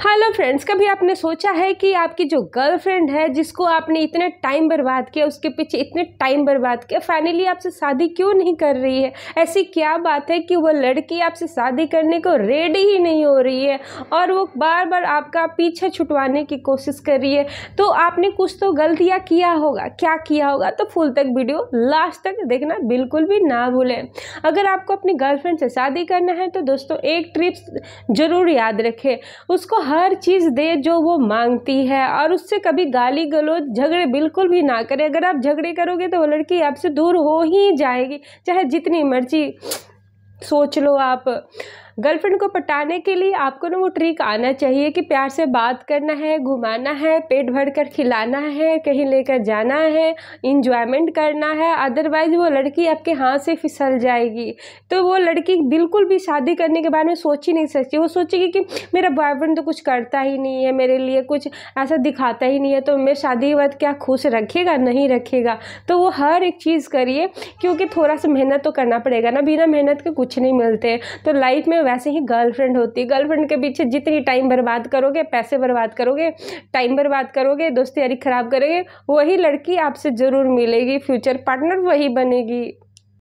hello friends कभी आपने सोचा है कि आपकी जो गर्लफ्रेंड है जिसको आपने इतने टाइम बर्बाद किया उसके पीछे इतने टाइम बर्बाद किया फाइनली आपसे शादी क्यों नहीं कर रही है ऐसी क्या बात है कि वो लड़की आपसे शादी करने को रेडी ही नहीं हो रही है और वो बार बार आपका पीछे छुटवाने की कोशिश कर रही है तो आपने कुछ तो गलतियाँ किया होगा क्या किया होगा तो फुल तक वीडियो लास्ट तक देखना बिल्कुल भी ना भूलें अगर आपको अपनी गर्लफ्रेंड से शादी करना है तो दोस्तों एक ट्रिप्स ज़रूर याद रखें उसको हर चीज़ दे जो वो मांगती है और उससे कभी गाली गलोच झगड़े बिल्कुल भी ना करें अगर आप झगड़े करोगे तो वो लड़की आपसे दूर हो ही जाएगी चाहे जितनी मर्जी सोच लो आप गर्लफ्रेंड को पटाने के लिए आपको ना वो ट्रिक आना चाहिए कि प्यार से बात करना है घुमाना है पेट भर कर खिलाना है कहीं लेकर जाना है इंजॉयमेंट करना है अदरवाइज़ वो लड़की आपके हाथ से फिसल जाएगी तो वो लड़की बिल्कुल भी शादी करने के बारे में सोच ही नहीं सकती वो सोचेगी कि मेरा बॉयफ्रेंड तो कुछ करता ही नहीं है मेरे लिए कुछ ऐसा दिखाता ही नहीं है तो मेरे शादी के बाद क्या खुश रखेगा नहीं रखेगा तो वो हर एक चीज़ करिए क्योंकि थोड़ा सा मेहनत तो करना पड़ेगा ना बिना मेहनत के कुछ नहीं मिलते तो लाइफ में वैसे ही गर्लफ्रेंड होती है गर्लफ्रेंड के पीछे जितनी टाइम बर्बाद करोगे पैसे बर्बाद करोगे टाइम बर्बाद करोगे दोस्ती यारी ख़राब करोगे वही लड़की आपसे ज़रूर मिलेगी फ्यूचर पार्टनर वही बनेगी